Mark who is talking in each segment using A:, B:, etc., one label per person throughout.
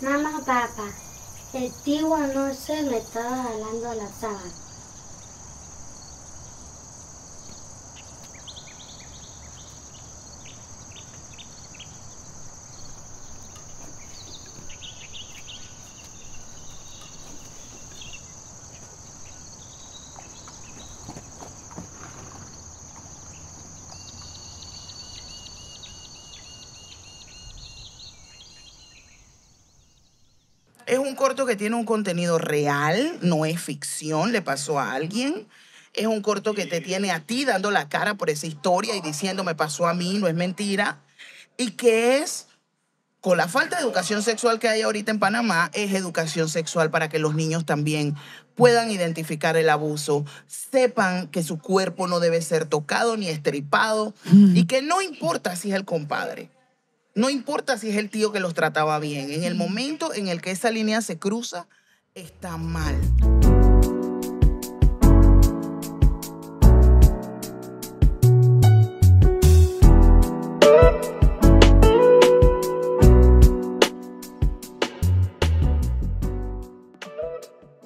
A: Mamá, papá, el tío no se me estaba a la sábana.
B: Es un corto que tiene un contenido real, no es ficción, le pasó a alguien. Es un corto que te tiene a ti dando la cara por esa historia y diciendo me pasó a mí, no es mentira. Y que es, con la falta de educación sexual que hay ahorita en Panamá, es educación sexual para que los niños también puedan identificar el abuso, sepan que su cuerpo no debe ser tocado ni estripado y que no importa si es el compadre no importa si es el tío que los trataba bien, en el momento en el que esa línea se cruza, está mal.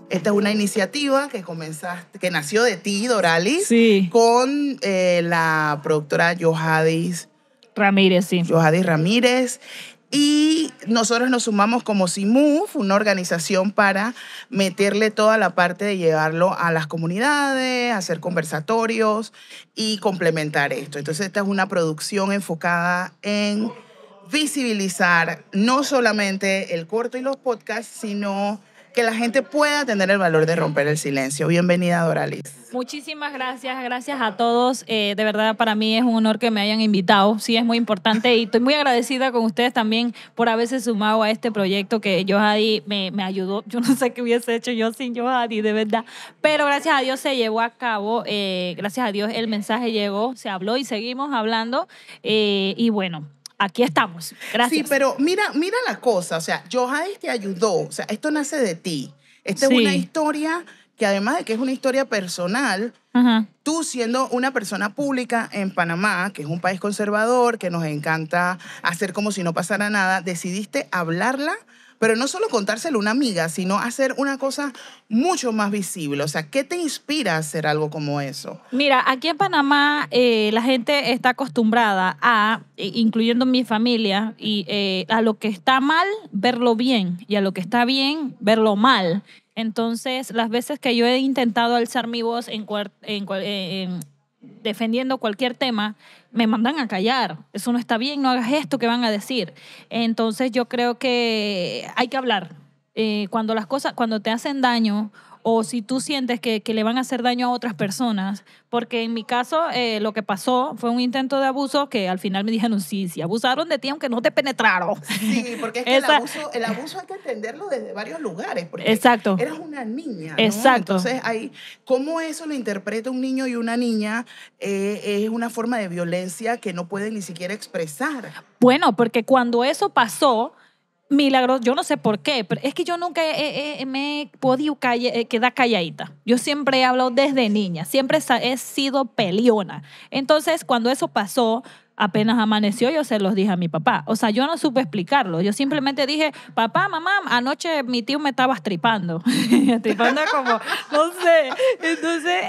B: Esta es una iniciativa que comenzaste, que nació de ti, Doralis, con eh, la productora Johadis Ramírez, sí. Adi Ramírez. Y nosotros nos sumamos como CIMUF, una organización para meterle toda la parte de llevarlo a las comunidades, hacer conversatorios y complementar esto. Entonces, esta es una producción enfocada en visibilizar no solamente el corto y los podcasts, sino que la gente pueda tener el valor de romper el silencio. Bienvenida, Doralis.
A: Muchísimas gracias, gracias a todos. Eh, de verdad, para mí es un honor que me hayan invitado. Sí, es muy importante y estoy muy agradecida con ustedes también por haberse sumado a este proyecto que Johadi me, me ayudó. Yo no sé qué hubiese hecho yo sin Johadi, de verdad. Pero gracias a Dios se llevó a cabo. Eh, gracias a Dios el mensaje llegó, se habló y seguimos hablando. Eh, y bueno, aquí estamos.
B: Gracias. Sí, pero mira, mira la cosa, o sea, Johannes te ayudó, o sea, esto nace de ti. Esta es una historia que además de que es una historia personal, tú siendo una persona pública en Panamá, que es un país conservador, que nos encanta hacer como si no pasara nada, decidiste hablarla pero no solo contárselo a una amiga, sino hacer una cosa mucho más visible. O sea, ¿qué te inspira a hacer algo como eso?
A: Mira, aquí en Panamá eh, la gente está acostumbrada a, incluyendo mi familia, y eh, a lo que está mal, verlo bien, y a lo que está bien, verlo mal. Entonces, las veces que yo he intentado alzar mi voz en, en, en defendiendo cualquier tema, me mandan a callar. Eso no está bien, no hagas esto que van a decir. Entonces yo creo que hay que hablar. Eh, cuando las cosas, cuando te hacen daño o si tú sientes que, le van a hacer daño a otras personas. Porque en mi caso, eh, lo que pasó fue un intento de abuso que al final me dijeron, sí, sí, abusaron de ti aunque no te penetraron. Sí,
B: porque es que el, abuso, hay que entenderlo desde varios lugares. Porque Exacto. Eras una niña. Exacto. Entonces, ahí, ¿cómo eso lo interpreta un niño y una niña? Eh, es una forma de violencia que no pueden ni siquiera expresar.
A: Bueno, porque cuando eso pasó milagros, yo no sé por qué, pero es que yo nunca me he podido eh, quedar calladita. Yo siempre he hablado desde niña, siempre he sido peliona. Entonces, cuando eso pasó, apenas amaneció, yo se los dije a mi papá. O sea, yo no supe explicarlo. Yo simplemente dije, papá, mamá, anoche mi tío me estaba estripando. estripando como, no sé. Entonces,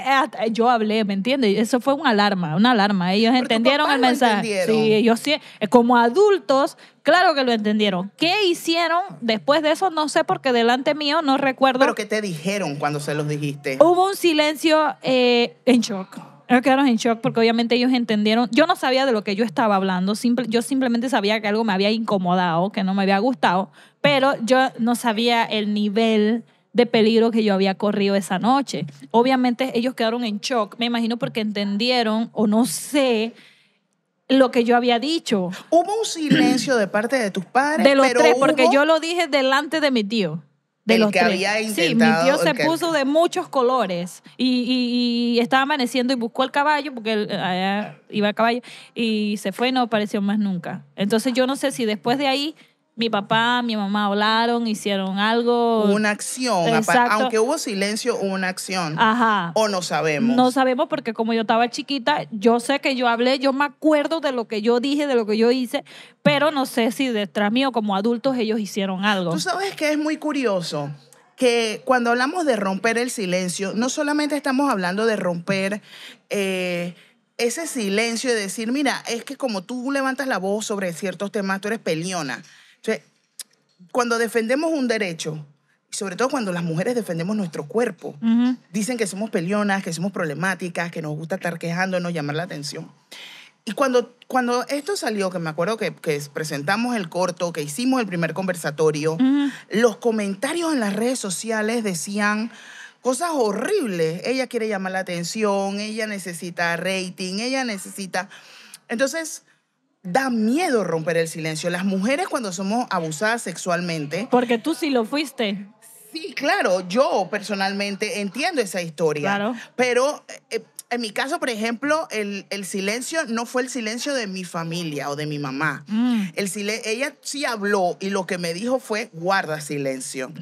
A: yo hablé, ¿me entiendes? Eso fue una alarma, una alarma. Ellos entendieron el mensaje. Sí, ellos eh, como adultos, claro que lo entendieron. ¿Qué hicieron después de eso? No sé, porque delante mío no recuerdo. ¿Pero qué te dijeron cuando se
B: los dijiste?
A: Hubo un silencio eh, en shock. Ellos quedaron en shock porque obviamente ellos entendieron. Yo no sabía de lo que yo estaba hablando. yo simplemente sabía que algo me había incomodado, que no me había gustado. Pero yo no sabía el nivel de peligro que yo había corrido esa noche. Obviamente ellos quedaron en shock, me imagino porque entendieron o no sé lo que yo había dicho.
B: Hubo un silencio de
A: parte de tus padres. De los tres, porque yo lo dije delante de mi tío. De los que había Sí, mi tío se puso de muchos colores y, y, estaba amaneciendo y buscó el caballo porque él, ah, ah, iba al caballo y se fue y no apareció más nunca. Entonces yo no sé si después de ahí mi papá, mi mamá hablaron, hicieron algo. Una acción, Exacto. aunque hubo silencio, hubo una acción. Ajá. O no sabemos. No sabemos porque como yo estaba chiquita, yo sé que yo hablé, yo me acuerdo de lo que yo dije, de lo que yo hice, pero no sé si detrás mío como adultos ellos hicieron algo. Tú
B: sabes que es muy curioso que cuando hablamos de romper el silencio, no solamente estamos hablando de romper... Eh, ese silencio y decir, mira, es que como tú levantas la voz sobre ciertos temas, tú eres peliona entonces, cuando defendemos un derecho, sobre todo cuando las mujeres defendemos nuestro cuerpo, dicen que somos pelionas, que somos problemáticas, que nos gusta estar quejándonos, llamar la atención. Y cuando, cuando esto salió, que me acuerdo que, presentamos el corto, que hicimos el primer conversatorio, los comentarios en las redes sociales decían cosas horribles. Ella quiere llamar la atención, ella necesita rating, ella necesita... Entonces, da miedo romper el silencio. Las mujeres cuando somos abusadas sexualmente. Porque tú sí lo fuiste. Sí, claro, yo personalmente entiendo esa historia. Claro. Pero eh, en mi caso, por ejemplo, el, silencio no fue el silencio de mi familia o de mi mamá. Mm. ella sí habló y lo que me dijo fue guarda silencio.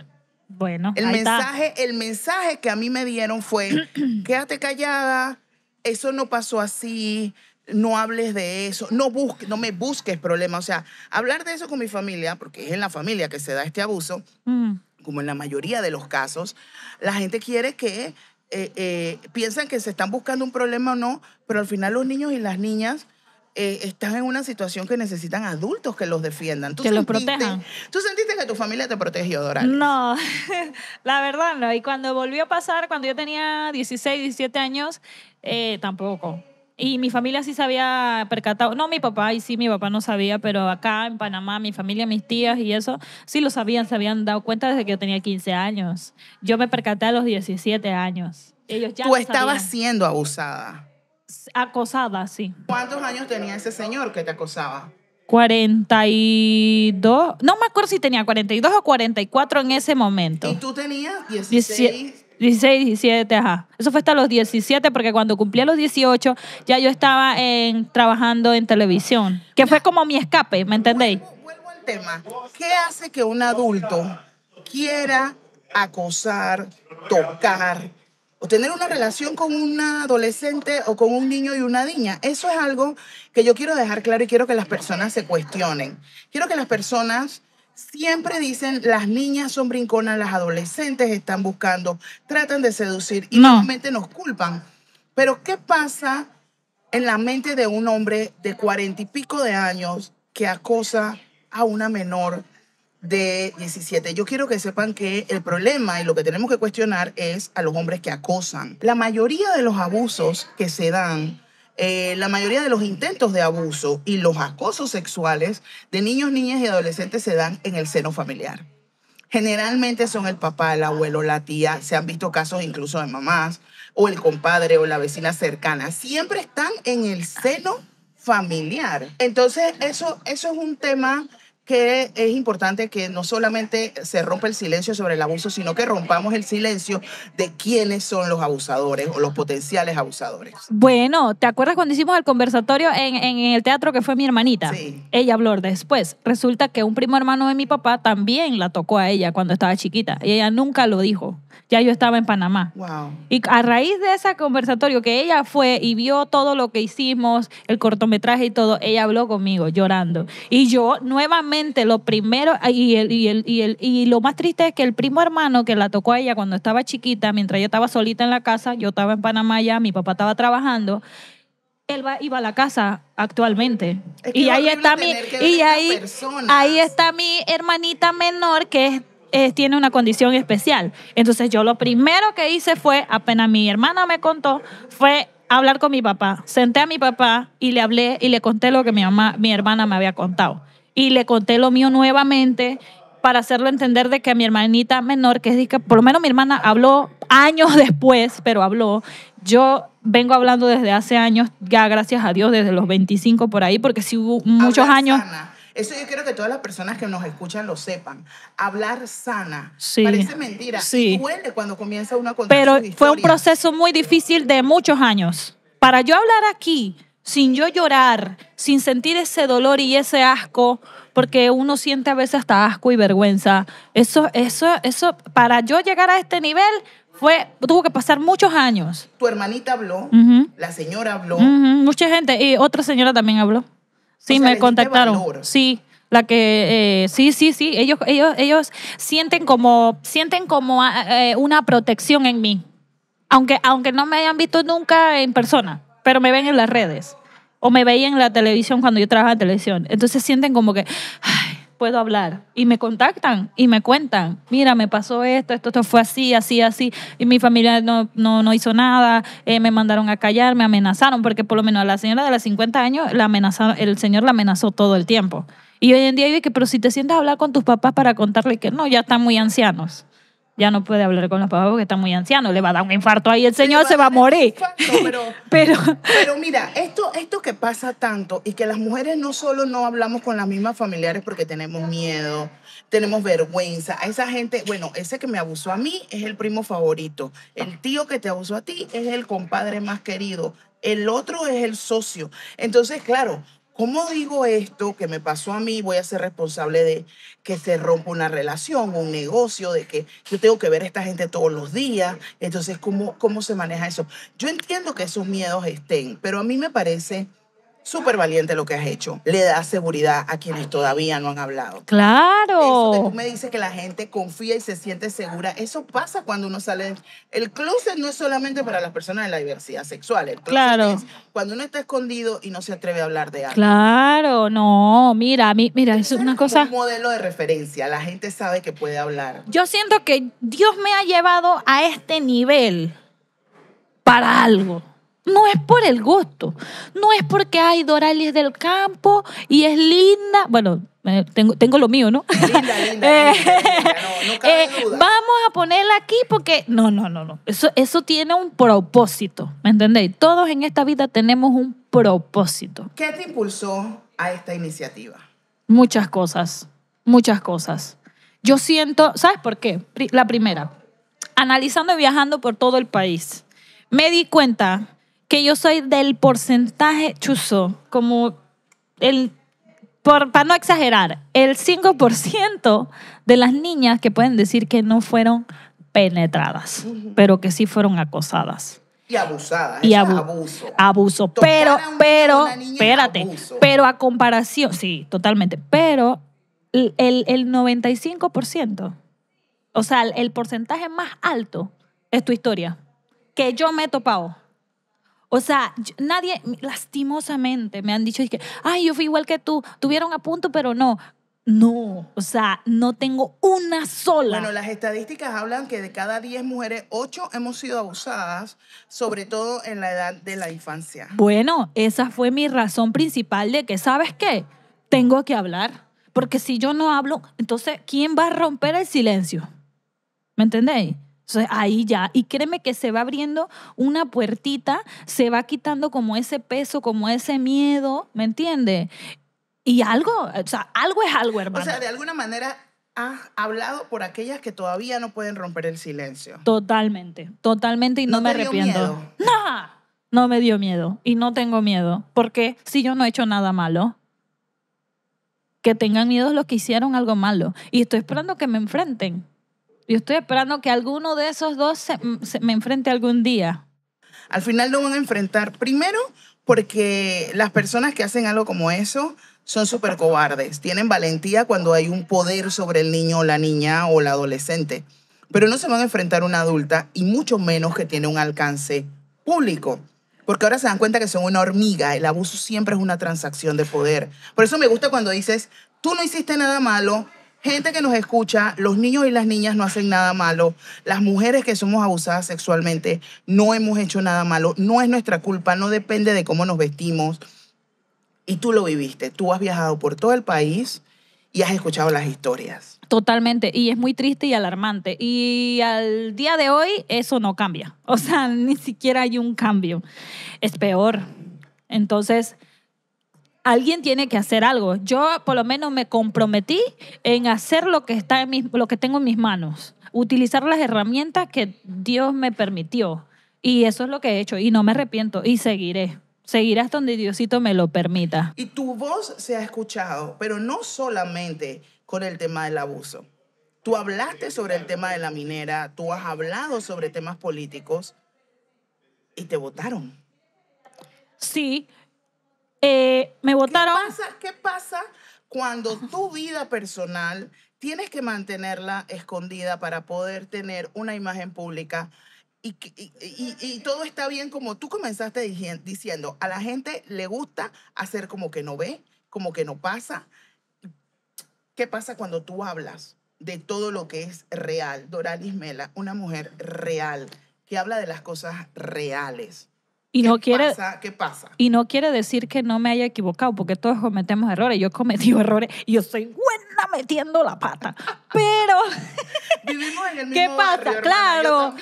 A: Bueno, el mensaje,
B: el mensaje que a mí me dieron fue quédate callada, eso no pasó así, no hables de eso, no, busques, no me busques problemas. O sea, hablar de eso con mi familia, porque es en la familia que se da este abuso, mm. como en la mayoría de los casos, la gente quiere que eh, eh, piensan que se están buscando un problema o no, pero al final los niños y las niñas... Eh, están en una situación que necesitan adultos que los defiendan. que los protejan. ¿Tú sentiste que tu familia te protegió, Doral?
A: No, la verdad no. Y cuando volvió a pasar, cuando yo tenía 16, 17 años, eh, tampoco. Y mi familia sí se había percatado, no mi papá, y sí mi papá no sabía, pero acá en Panamá, mi familia, mis tías y eso, sí lo sabían, se habían dado cuenta desde que yo tenía 15 años. Yo me percaté a los 17 años.
B: Ellos ya Tú estabas siendo abusada.
A: Acosada, sí.
B: ¿Cuántos años tenía ese señor que te acosaba?
A: 42, no me acuerdo si tenía 42 o 44 en ese momento. ¿Y tú tenías 16? 17 16, 17, ajá. Eso fue hasta los 17, porque cuando cumplí a los 18 ya yo estaba en, trabajando en televisión, que fue como mi escape, ¿me entendéis? Vuelvo, vuelvo
B: al tema. ¿Qué hace que un adulto quiera acosar, tocar o tener una relación con una adolescente o con un niño y una niña? Eso es algo que yo quiero dejar claro y quiero que las personas se cuestionen. Quiero que las personas Siempre dicen, las niñas son brinconas, las adolescentes están buscando, tratan de seducir y normalmente nos culpan. Pero ¿qué pasa en la mente de un hombre de cuarenta y pico de años que acosa a una menor de 17. Yo quiero que sepan que el problema y lo que tenemos que cuestionar es a los hombres que acosan. La mayoría de los abusos que se dan eh, la mayoría de los intentos de abuso y los acosos sexuales de niños, niñas y adolescentes se dan en el seno familiar. Generalmente son el papá, el abuelo, la tía, se han visto casos incluso de mamás, o el compadre o la vecina cercana. Siempre están en el seno familiar. Entonces, eso, eso es un tema que es importante que no solamente se rompa el silencio sobre el abuso, sino que rompamos el silencio de quiénes son los abusadores o los potenciales abusadores.
A: Bueno, ¿te acuerdas cuando hicimos el conversatorio en, en el teatro que fue mi hermanita? Sí. Ella habló después. Resulta que un primo hermano de mi papá también la tocó a ella cuando estaba chiquita y ella nunca lo dijo. Ya yo estaba en Panamá. Wow. Y a raíz de ese conversatorio que ella fue y vio todo lo que hicimos, el cortometraje y todo, ella habló conmigo llorando. Y yo nuevamente lo primero, y, y, lo más triste es que el primo hermano que la tocó a ella cuando estaba chiquita, mientras yo estaba solita en la casa, yo estaba en Panamá ya, mi papá estaba trabajando, él va, iba a la casa actualmente. y ahí está mi, y ahí, ahí está mi hermanita menor que tiene una condición especial. Entonces yo lo primero que hice fue, apenas mi hermana me contó, fue hablar con mi papá. Senté a mi papá y le hablé y le conté lo que mi, mamá, mi hermana me había contado y le conté lo mío nuevamente para hacerlo entender de que mi hermanita menor, que es por lo menos mi hermana habló años después, pero habló, yo vengo hablando desde hace años, ya gracias a Dios, desde los 25 por ahí, porque sí hubo muchos Hablar años. Sana. Eso yo quiero que todas
B: las personas que nos escuchan lo sepan. Hablar sana. Parece mentira. Sí. Duele cuando comienza una Pero
A: fue un proceso muy difícil de muchos años. Para yo hablar aquí, sin yo llorar, sin sentir ese dolor y ese asco, porque uno siente a veces hasta asco y vergüenza. Eso, eso, eso, para yo llegar a este nivel fue, tuvo que pasar muchos años.
B: Tu hermanita habló, la señora habló.
A: Mucha gente, y otra señora también habló. Sí, me contactaron. Sí, la que eh, sí sí sí ellos ellos ellos sienten como sienten como eh, una protección en mí aunque aunque no me hayan visto nunca en persona pero me ven en las redes o me veían en la televisión cuando yo trabajaba en televisión. Entonces sienten como que, puedo hablar. Y me contactan y me cuentan, mira, me pasó esto, esto, esto fue así, así, así. Y mi familia no, no, no hizo nada, eh, me mandaron a callar, me amenazaron, porque por lo menos a la señora de los 50 años, la el señor la amenazó todo el tiempo. Y hoy en día yo que pero si te sientes a hablar con tus papás para contarle que no, ya están muy ancianos ya no puede hablar con los papás porque está muy anciano, le va a dar un infarto ahí, el señor se, va a morir.
B: pero, mira, esto, esto que pasa tanto y que las mujeres no solo no hablamos con las mismas familiares porque tenemos miedo, tenemos vergüenza, a esa gente, bueno, ese que me abusó a mí es el primo favorito, el tío que te abusó a ti es el compadre más querido, el otro es el socio. Entonces, claro, ¿Cómo digo esto que me pasó a mí? Voy a ser responsable de que se rompa una relación, un negocio, de que yo tengo que ver a esta gente todos los días. Entonces, ¿cómo, cómo se maneja eso? Yo entiendo que esos miedos estén, pero a mí me parece súper valiente lo que has hecho. Le da seguridad a quienes todavía no han hablado.
A: Claro. Eso me
B: dices que la gente confía y se siente segura. Eso pasa cuando uno sale. El closet no es solamente para las personas de la diversidad sexual. El claro. cuando uno está escondido y no se atreve a hablar de algo.
A: Claro, no. Mira, mira, es una cosa. Es un modelo
B: de referencia. La gente sabe que puede hablar.
A: Yo siento que Dios me ha llevado a este nivel para algo. No es por el gusto, no es porque hay dorales del campo y es linda. Bueno, eh, tengo, lo mío, ¿no? Linda, linda. Eh, eh, vamos a ponerla aquí porque. No, no, no, no. Eso, eso tiene un propósito, ¿me entendéis? Todos en esta vida tenemos un propósito.
B: ¿Qué te impulsó a esta iniciativa?
A: Muchas cosas, muchas cosas. Yo siento, ¿sabes por qué? La primera, analizando y viajando por todo el país, me di cuenta que yo soy del porcentaje chuzo, como el, por, para no exagerar, el 5% de las niñas que pueden decir que no fueron penetradas, pero que sí fueron acosadas. Y abusadas. Y abuso. Abuso. Pero, pero, espérate, pero a comparación, sí, totalmente, pero el, 95%, o sea, el, porcentaje más alto es tu historia, que yo me he topado. O sea, nadie, lastimosamente, me han dicho que, ay, yo fui igual que tú, tuvieron a punto, pero no. No, o sea, no tengo una sola. Bueno, las
B: estadísticas hablan que de cada 10 mujeres, 8 hemos sido abusadas, sobre todo en la edad de la infancia.
A: Bueno, esa fue mi razón principal de que, ¿sabes qué? Tengo que hablar, porque si yo no hablo, entonces, ¿quién va a romper el silencio? ¿Me entendéis? Entonces ahí ya, y créeme que se va abriendo una puertita, se va quitando como ese peso, como ese miedo, ¿me entiendes? Y algo, o sea, algo es algo, hermano. O sea, de alguna
B: manera has hablado por aquellas que todavía no pueden romper el silencio.
A: Totalmente, totalmente, y no, no me arrepiento. ¡No! no me dio miedo y no tengo miedo, porque si yo no he hecho nada malo, que tengan miedo los que hicieron algo malo, y estoy esperando que me enfrenten. Yo estoy esperando que alguno de esos dos mm, se, me enfrente algún día.
B: Al final lo van a enfrentar. Primero, porque las personas que hacen algo como eso son súper cobardes. Tienen valentía cuando hay un poder sobre el niño o la niña o la adolescente. Pero no se van a enfrentar a una adulta y mucho menos que tiene un alcance público. Porque ahora se dan cuenta que son una hormiga. El abuso siempre es una transacción de poder. Por eso me gusta cuando dices, tú no hiciste nada malo, gente que nos escucha, los niños y las niñas no hacen nada malo, las mujeres que somos abusadas sexualmente no hemos hecho nada malo, no es nuestra culpa, no depende de cómo nos vestimos. Y tú lo viviste, tú has viajado por todo el país y has escuchado las historias.
A: Totalmente, y es muy triste y alarmante. Y al día de hoy eso no cambia, o sea, ni siquiera hay un cambio. Es peor. Entonces, alguien tiene que hacer algo. Yo por lo menos me comprometí en hacer lo que, está en mis, lo que tengo en mis manos, utilizar las herramientas que Dios me permitió. Y eso es lo que he hecho y no me arrepiento y seguiré. Seguiré hasta donde Diosito me lo permita. Y
B: tu voz se ha escuchado, pero no solamente con el tema del abuso. Tú hablaste sobre el tema de la minera, tú has hablado sobre temas políticos y te votaron. Sí, eh, me votaron. ¿Qué pasa, ¿Qué pasa cuando tu vida personal tienes que mantenerla escondida para poder tener una imagen pública? Y, todo está bien como tú comenzaste diciendo, a la gente le gusta hacer como que no ve, como que no pasa. ¿Qué pasa cuando tú hablas de todo lo que es real? Doralis Mela, una mujer real, que habla de las cosas reales. Y ¿Qué no quiere, pasa? ¿Qué pasa?
A: Y no quiere decir que no me haya equivocado, porque todos cometemos errores. Yo he cometido errores y yo soy buena metiendo la pata. Pero.
B: Vivimos en el mismo ¿Qué pasa? claro.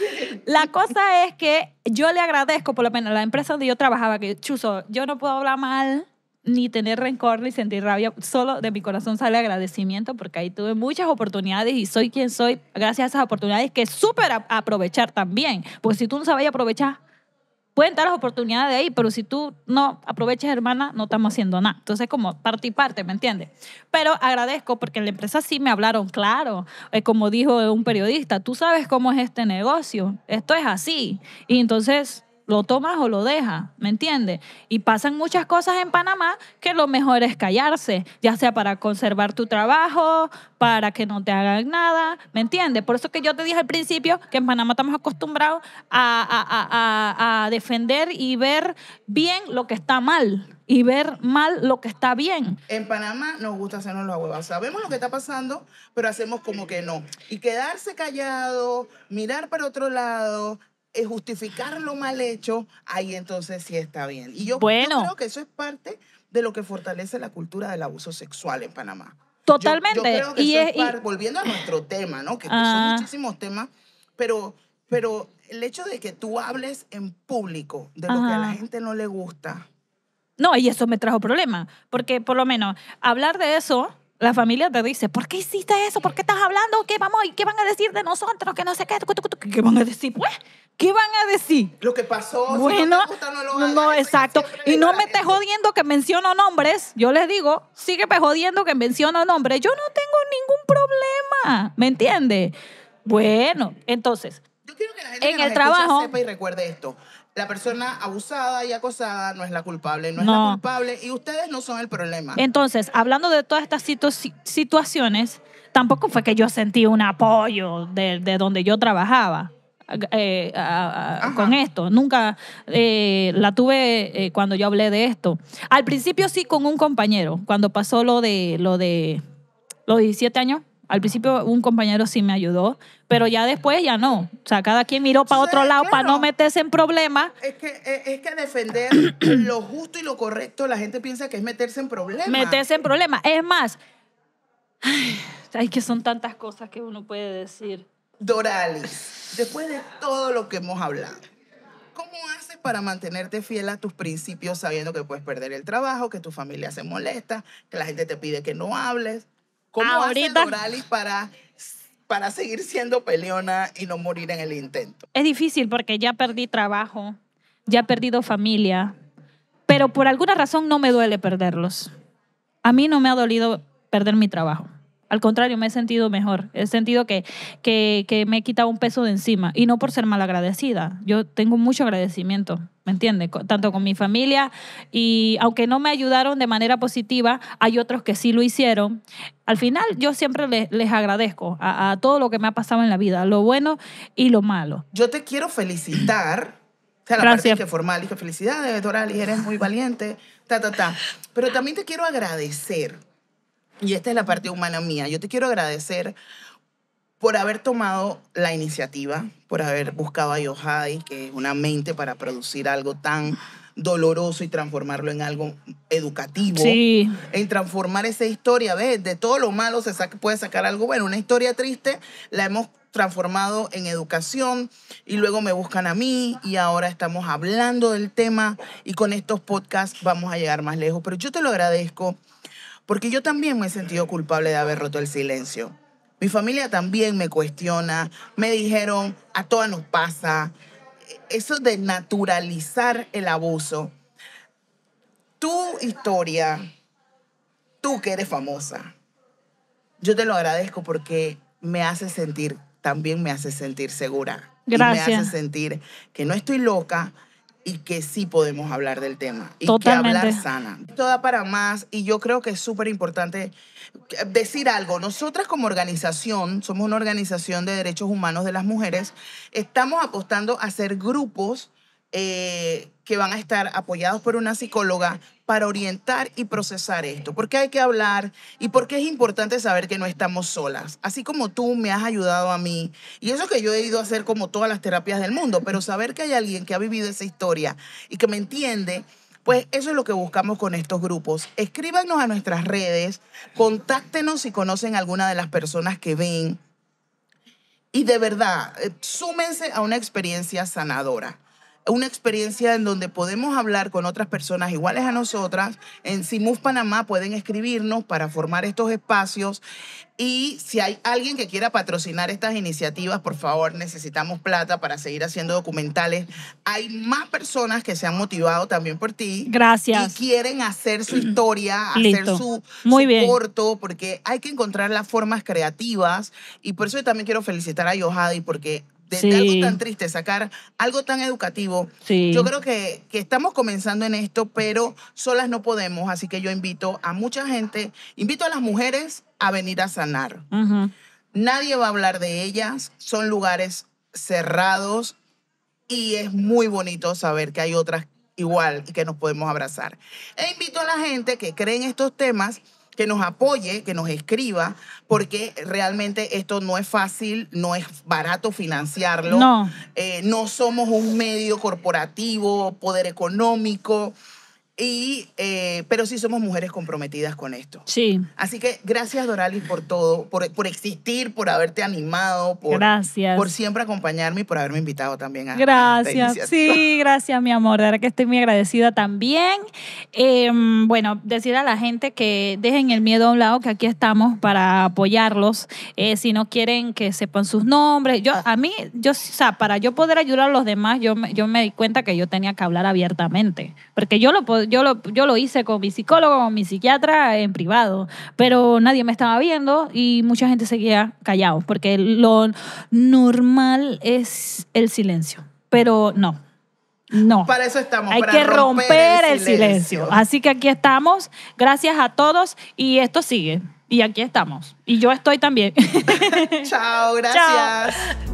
A: La cosa es que yo le agradezco, por lo menos, a la empresa donde yo trabajaba, que, chuso yo no puedo hablar mal ni tener rencor ni sentir rabia, solo de mi corazón sale agradecimiento porque ahí tuve muchas oportunidades y soy quien soy gracias a esas oportunidades que súper aprovechar también, porque si tú no sabes aprovechar, pueden dar las oportunidades de ahí, pero si tú no aprovechas, hermana, no estamos haciendo nada. Entonces, como parte y parte, ¿me entiendes? Pero agradezco porque en la empresa sí me hablaron claro. Eh, como dijo un periodista, tú sabes cómo es este negocio, esto es así. Y entonces lo tomas o lo dejas, ¿me entiendes? Y pasan muchas cosas en Panamá que lo mejor es callarse, ya sea para conservar tu trabajo, para que no te hagan nada, ¿me entiendes? Por eso que yo te dije al principio que en Panamá estamos acostumbrados a, a, a defender y ver bien lo que está mal, y ver mal lo que está bien. En Panamá nos gusta hacernos la hueva. Sabemos lo
B: que está pasando, pero hacemos como que no. Y quedarse callado, mirar para otro lado, eh, justificar lo mal hecho, ahí entonces sí está bien. Y yo, creo que eso es parte de lo que fortalece la cultura del abuso sexual en Panamá. Totalmente. y, es, volviendo a nuestro tema, ¿no? Que son ah. muchísimos temas, pero, pero el hecho de que tú hables en público de lo que a la gente no le gusta.
A: No, y eso me trajo problemas, porque por lo menos hablar de eso la familia te dice, ¿por qué hiciste eso? ¿Por qué estás hablando? ¿Qué, vamos, ¿Qué van a decir de nosotros? Que no sé qué. ¿Qué van a decir? Pues, ¿qué van a decir? Lo que pasó. Bueno, no, lo no exacto. Y no me estés jodiendo que menciono nombres. Yo les digo, sigue jodiendo que menciono nombres. Yo no tengo ningún problema. ¿Me entiendes? Bueno, entonces, Yo
B: quiero que la gente en el trabajo sepa y recuerde esto la persona abusada y acosada no es la culpable, no, es la culpable y ustedes no son el problema. Entonces,
A: hablando de todas estas situaciones, tampoco fue que yo sentí un apoyo de, donde yo trabajaba. Eh, con esto. Nunca eh, la tuve eh, cuando yo hablé de esto. Al principio sí con un compañero, cuando pasó lo de lo de los 17 años al principio un compañero sí me ayudó, pero ya después ya no. O sea, cada quien miró para otro lado para no meterse en problemas. E,
B: es que, defender lo justo y lo correcto, la gente piensa que es meterse en problemas. Meterse
A: en problemas. Es más, ay, que son tantas cosas que uno puede decir. Doralis, después de
B: todo lo que hemos hablado, ¿cómo haces para mantenerte fiel a tus principios sabiendo que puedes perder el trabajo, que tu familia se molesta, que la gente te pide que no hables?
A: ¿Cómo Ahorita... hace
B: para, para seguir siendo peleona y no morir en el intento?
A: Es difícil porque ya perdí trabajo, ya he perdido familia, pero por alguna razón no me duele perderlos. A mí no me ha dolido perder mi trabajo. Al contrario, me he sentido mejor. He sentido que, que, que me he quitado un peso de encima. Y no por ser malagradecida. Yo tengo mucho agradecimiento ¿me entiendes? Tanto con mi familia y aunque no me ayudaron de manera positiva, hay otros que sí lo hicieron. Al final yo siempre les, agradezco a, todo lo que me ha pasado en la vida, lo bueno y lo malo.
B: Yo te quiero felicitar.
A: O sea, la parte
B: formal, dije, felicidades, Dorali, eres muy valiente, ta, ta, Pero también te quiero agradecer, y esta es la parte humana mía, yo te quiero agradecer por haber tomado la iniciativa, por haber buscado a Yohai, que es una mente para producir algo tan doloroso y transformarlo en algo educativo. Sí. En transformar esa historia, ¿ves? De todo lo malo se puede sacar algo bueno. Una historia triste la hemos transformado en educación y luego me buscan a mí y ahora estamos hablando del tema y con estos podcasts vamos a llegar más lejos. Pero yo te lo agradezco porque yo también me he sentido culpable de haber roto el silencio mi familia también me cuestiona. Me dijeron, a todas nos pasa. Eso de naturalizar el abuso. Tu historia, tú que eres famosa, yo te lo agradezco porque me hace sentir, también me hace sentir segura.
A: me hace
B: sentir que no estoy loca, y que sí podemos hablar del tema y que hablar sana. Esto da para más y yo creo que es súper importante decir algo. Nosotras como organización, somos una organización de derechos humanos de las mujeres, estamos apostando a ser grupos eh, que van a estar apoyados por una psicóloga para orientar y procesar esto. Porque hay que hablar y porque es importante saber que no estamos solas. Así como tú me has ayudado a mí, y eso que yo he ido a hacer como todas las terapias del mundo, pero saber que hay alguien que ha vivido esa historia y que me entiende. Pues eso es lo que buscamos con estos grupos. Escríbanos a nuestras redes, contáctenos si conocen alguna de las personas que ven. Y de verdad, eh, súmense a una experiencia sanadora una experiencia en donde podemos hablar con otras personas iguales a nosotras. En Simus Panamá pueden escribirnos para formar estos espacios. Y si hay alguien que quiera patrocinar estas iniciativas, por favor, necesitamos plata para seguir haciendo documentales. Hay más personas que se han motivado también por ti. Gracias. Y quieren hacer su historia, hacer su, corto, porque hay que encontrar las formas creativas. Y por eso yo también quiero felicitar a Yohadi, porque de, algo tan triste, sacar algo tan educativo. Yo creo que, estamos comenzando en esto, pero solas no podemos, así que yo invito a mucha gente, invito a las mujeres a venir a sanar. Nadie va a hablar de ellas, son lugares cerrados y es muy bonito saber que hay otras igual y que nos podemos abrazar. E invito a la gente que cree en estos temas que nos apoye, que nos escriba, porque realmente esto no es fácil, no es barato financiarlo. No. Eh, no somos un medio corporativo, poder económico. Y, eh, pero sí somos mujeres comprometidas con esto. Sí. Así que gracias, Doralis, por todo, por, existir, por haberte animado, por, gracias. por siempre acompañarme y por haberme invitado también a Gracias. sí,
A: gracias, mi amor. De verdad que estoy muy agradecida también. Em, bueno, decir a la gente que dejen el miedo a un lado, que aquí estamos para apoyarlos. Eh, si no quieren que sepan sus nombres. Yo, a mí, yo, o sea, para yo poder ayudar a los demás, yo, yo me di cuenta que yo tenía que hablar abiertamente. Porque yo lo podía yo lo, yo lo hice con mi psicólogo, con mi psiquiatra en privado, pero nadie me estaba viendo y mucha gente seguía callado, porque lo normal es el silencio, pero no. No. Para eso estamos. Hay que romper, el, silencio. Así que aquí estamos. Gracias a todos y esto sigue. Y aquí estamos. Y yo estoy también.
B: Chao, gracias.